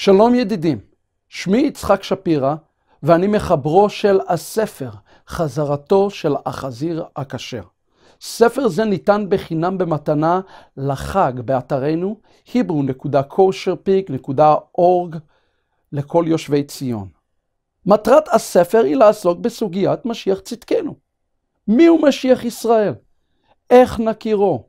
שלום ידידים, שמי יצחק שפירא ואני מחברו של הספר חזרתו של החזיר הכשר. ספר זה ניתן בחינם במתנה לחג באתרנו hebrew.kosherpeak.org לכל יושבי ציון. מטרת הספר היא לעסוק בסוגיית משיח צדקנו. הוא משיח ישראל? איך נכירו?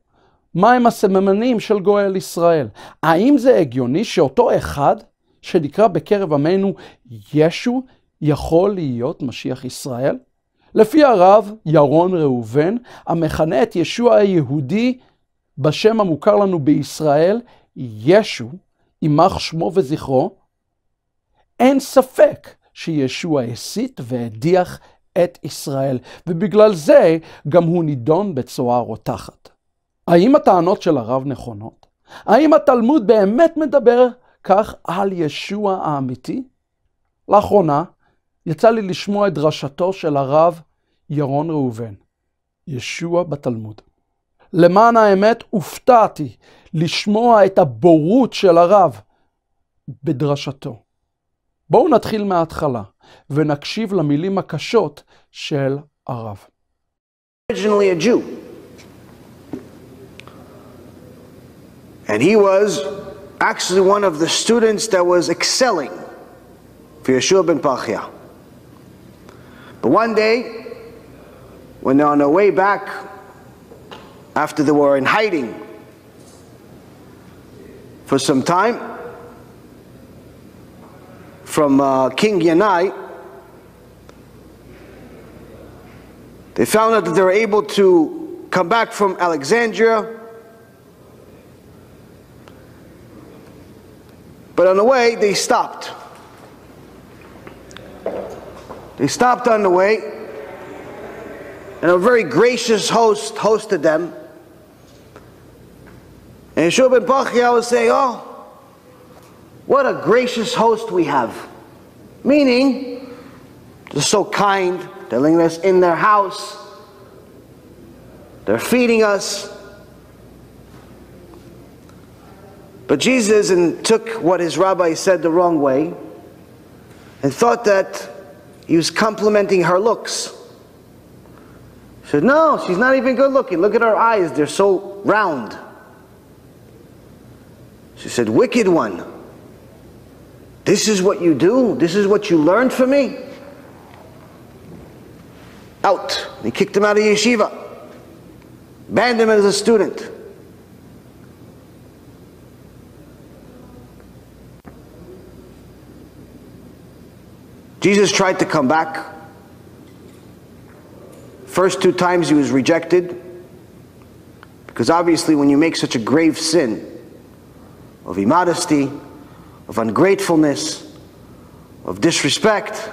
מהם הסממנים של גואל ישראל? האם זה הגיוני שאותו אחד שנקרא בקרב עמנו ישו יכול להיות משיח ישראל? לפי הרב ירון ראובן, המכנה את ישוע היהודי בשם המוכר לנו בישראל, ישו, יימח שמו וזכרו, אין ספק שישוע הסית והדיח את ישראל, ובגלל זה גם הוא נידון בצואה רותחת. האם הטענות של הרב נכונות? האם התלמוד באמת מדבר כך על ישוע האמיתי? לאחרונה יצא לי לשמוע את דרשתו של הרב ירון ראובן, ישוע בתלמוד. למען האמת הופתעתי לשמוע את הבורות של הרב בדרשתו. בואו נתחיל מההתחלה ונקשיב למילים הקשות של הרב. originally a Jew. And he was actually one of the students that was excelling for Yeshua ben Pachya. But one day, when they're on their way back after they were in hiding for some time from uh, King Yanai, they found out that they were able to come back from Alexandria But on the way, they stopped. They stopped on the way, and a very gracious host hosted them. And Yeshua ben Bachia was saying, Oh, what a gracious host we have. Meaning, they're so kind, they're letting us in their house, they're feeding us, But Jesus and took what his rabbi said the wrong way and thought that he was complimenting her looks. said, No, she's not even good looking. Look at her eyes, they're so round. She said, Wicked one, this is what you do? This is what you learned from me? Out. He kicked him out of yeshiva, banned him as a student. Jesus tried to come back. First two times he was rejected. Because obviously, when you make such a grave sin of immodesty, of ungratefulness, of disrespect,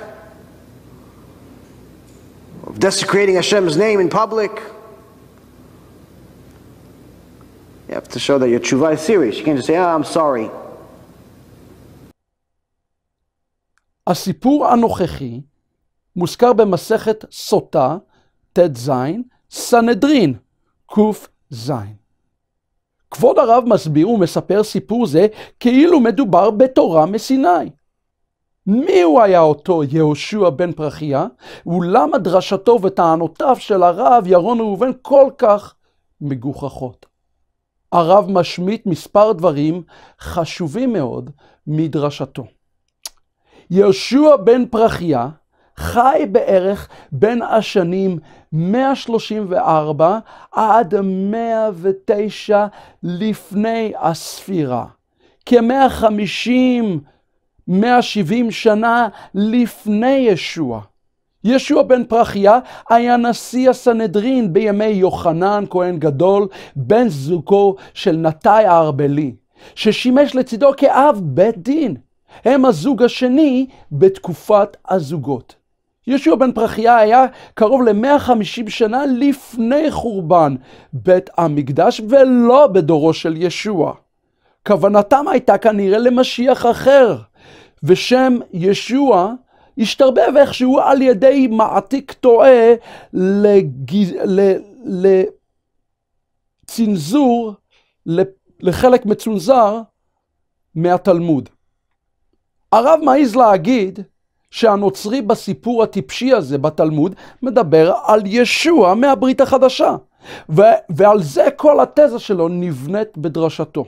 of desecrating Hashem's name in public, you have to show that your tshuva is serious. You can't just say, oh, I'm sorry. הסיפור הנוכחי מוזכר במסכת סוטה, ט"ז, סנהדרין, ק"ז. כבוד הרב מסביר ומספר סיפור זה כאילו מדובר בתורה מסיני. מי הוא היה אותו יהושע בן פרחיה, ולמה דרשתו וטענותיו של הרב ירון ראובן כל כך מגוחכות? הרב משמיט מספר דברים חשובים מאוד מדרשתו. יהושע בן פרחיה חי בערך בין השנים 134 עד 109 לפני הספירה. כ-150, 170 שנה לפני ישוע. ישוע בן פרחיה היה נשיא הסנהדרין בימי יוחנן כהן גדול, בן זוגו של נתאי הארבלי, ששימש לצידו כאב בית דין. הם הזוג השני בתקופת הזוגות. יהושע בן פרחייה היה קרוב ל-150 שנה לפני חורבן בית המקדש ולא בדורו של ישוע. כוונתם הייתה כנראה למשיח אחר, ושם ישוע השתרבב איכשהו על ידי מעתיק טועה לגז... לצנזור, לחלק מצונזר מהתלמוד. הרב מעז להגיד שהנוצרי בסיפור הטיפשי הזה בתלמוד מדבר על ישוע מהברית החדשה. ו- ועל זה כל התזה שלו נבנית בדרשתו.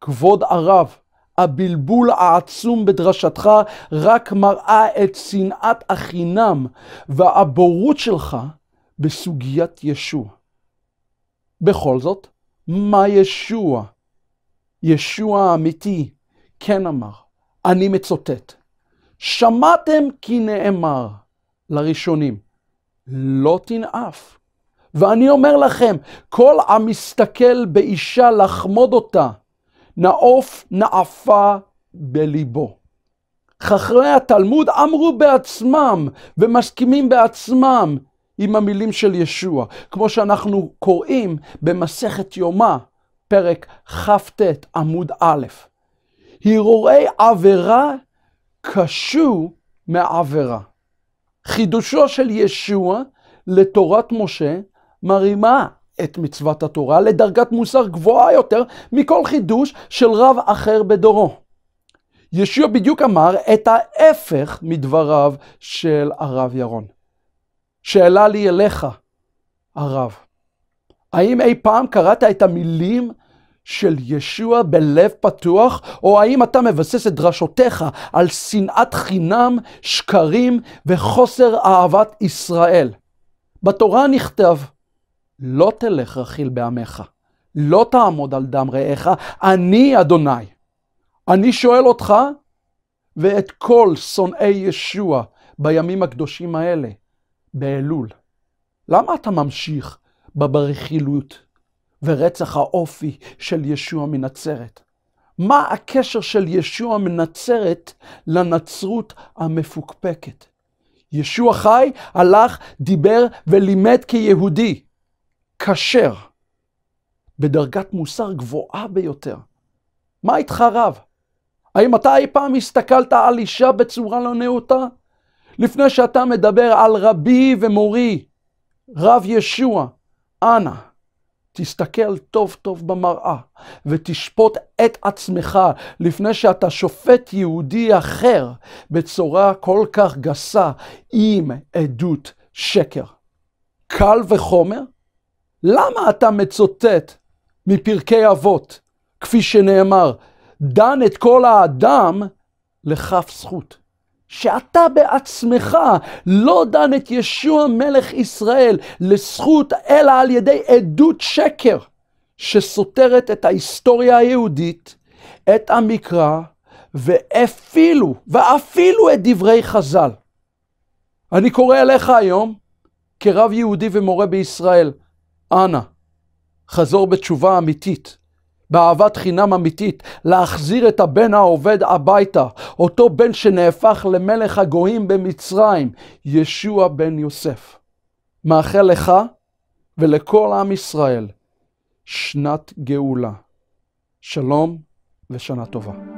כבוד הרב, הבלבול העצום בדרשתך רק מראה את שנאת החינם והבורות שלך בסוגיית ישוע. בכל זאת, מה ישוע? ישוע האמיתי כן אמר, אני מצוטט. שמעתם כי נאמר לראשונים, לא תנאף. ואני אומר לכם, כל המסתכל באישה לחמוד אותה, נאוף נאפה בליבו. חכרי התלמוד אמרו בעצמם ומסכימים בעצמם עם המילים של ישוע, כמו שאנחנו קוראים במסכת יומא, פרק כ"ט עמוד א'. הרהורי עבירה קשו מעבירה. חידושו של ישוע לתורת משה מרימה את מצוות התורה לדרגת מוסר גבוהה יותר מכל חידוש של רב אחר בדורו. ישוע בדיוק אמר את ההפך מדבריו של הרב ירון. שאלה לי אליך, הרב, האם אי פעם קראת את המילים של ישוע בלב פתוח, או האם אתה מבסס את דרשותיך על שנאת חינם, שקרים וחוסר אהבת ישראל? בתורה נכתב, לא תלך רכיל בעמך, לא תעמוד על דם רעך, אני אדוני. אני שואל אותך ואת כל שונאי ישוע בימים הקדושים האלה, באלול, למה אתה ממשיך בברכילות? ורצח האופי של ישוע מנצרת. מה הקשר של ישוע מנצרת לנצרות המפוקפקת? ישוע חי, הלך, דיבר ולימד כיהודי, כשר, בדרגת מוסר גבוהה ביותר. מה איתך רב? האם אתה אי פעם הסתכלת על אישה בצורה לא נאותה? לפני שאתה מדבר על רבי ומורי, רב ישוע, אנא, תסתכל טוב טוב במראה ותשפוט את עצמך לפני שאתה שופט יהודי אחר בצורה כל כך גסה עם עדות שקר. קל וחומר? למה אתה מצוטט מפרקי אבות, כפי שנאמר, דן את כל האדם לכף זכות? שאתה בעצמך לא דן את ישוע מלך ישראל לזכות, אלא על ידי עדות שקר שסותרת את ההיסטוריה היהודית, את המקרא, ואפילו, ואפילו את דברי חז"ל. אני קורא אליך היום, כרב יהודי ומורה בישראל, אנא, חזור בתשובה אמיתית. באהבת חינם אמיתית, להחזיר את הבן העובד הביתה, אותו בן שנהפך למלך הגויים במצרים, ישוע בן יוסף. מאחל לך ולכל עם ישראל שנת גאולה. שלום ושנה טובה.